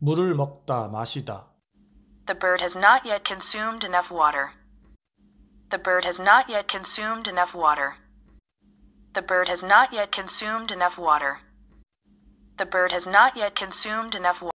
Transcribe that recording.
물을 먹다 마시다. The bird has not yet consumed enough water. The bird has not yet consumed enough water. The bird has not yet consumed enough water. The bird has not yet consumed enough water.